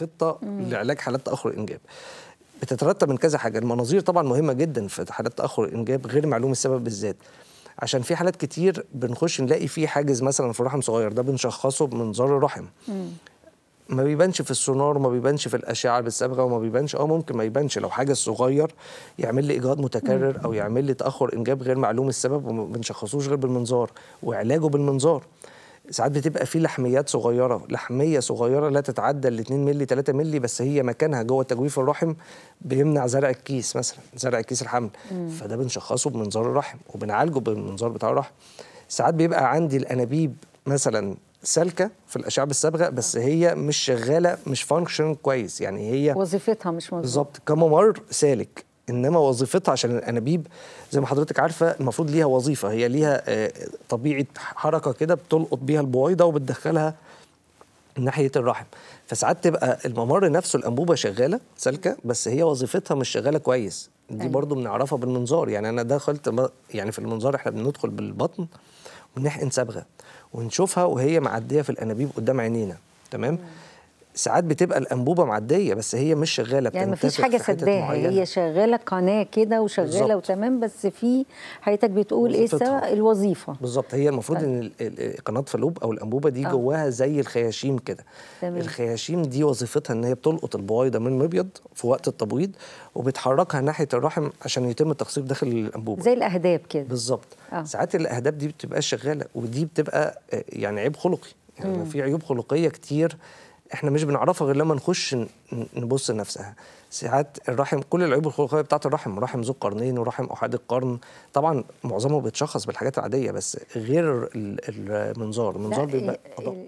خطه لعلاج حالات تاخر الانجاب بتترتب من كذا حاجه المناظير طبعا مهمه جدا في حالات تاخر الانجاب غير معلوم السبب بالذات عشان في حالات كتير بنخش نلاقي في حاجز مثلا في رحم صغير ده بنشخصه بمنظار الرحم ما بيبانش في السونار وما بيبانش في الاشعه بالصبغه وما بيبانش اه ممكن ما يبانش لو حاجه صغير يعمل لي اجهاض متكرر او يعمل لي تاخر انجاب غير معلوم السبب وما بنشخصوش غير بالمنظار وعلاجه بالمنظار ساعات بتبقى في لحميات صغيره لحميه صغيره لا تتعدى ال 2 مللي 3 مللي بس هي مكانها جوه تجويف الرحم بيمنع زرع الكيس مثلا زرع الكيس الحمل مم. فده بنشخصه بمنظار الرحم وبنعالجه بالمنظار بتاع الرحم ساعات بيبقى عندي الانابيب مثلا سالكه في الاشعه الصبغه بس آه. هي مش شغاله مش فانكشن كويس يعني هي وظيفتها مش مظبوط بالظبط كممر سالك انما وظيفتها عشان الانابيب زي ما حضرتك عارفه المفروض ليها وظيفه هي ليها آه، طبيعه حركه كده بتلقط بيها البويضه وبتدخلها ناحيه الرحم فساعات تبقى الممر نفسه الانبوبه شغاله سالكه بس هي وظيفتها مش شغاله كويس دي أيوة. برضو بنعرفها بالمنظار يعني انا دخلت يعني في المنظار احنا بندخل بالبطن ونحقن صبغه ونشوفها وهي معديه في الانابيب قدام عينينا تمام مم. ساعات بتبقى الانبوبه معديه بس هي مش شغاله يعني مفيش حاجه سداها هي شغاله قناه كده وشغاله وتمام بس في حياتك بتقول ايه الوظيفه بالظبط هي المفروض ان قناه فالوب او الانبوبه دي آه. جواها زي الخياشيم كده الخياشيم دي وظيفتها ان هي بتلقط البويضه من المبيض في وقت التبويض وبتحركها ناحيه الرحم عشان يتم التخصيب داخل الانبوبه زي الاهداب كده بالظبط آه. ساعات الاهداب دي بتبقى شغاله ودي بتبقى آه، يعني عيب خلقي يعني في عيوب خلقيه كتير احنا مش بنعرفها غير لما نخش نبص لنفسها ساعات الرحم كل العيوب الخلقيه بتاعه الرحم رحم ذو القرنين ورحم احاد القرن طبعا معظمه بيتشخص بالحاجات العاديه بس غير المنظار المنظار بيبقى ادق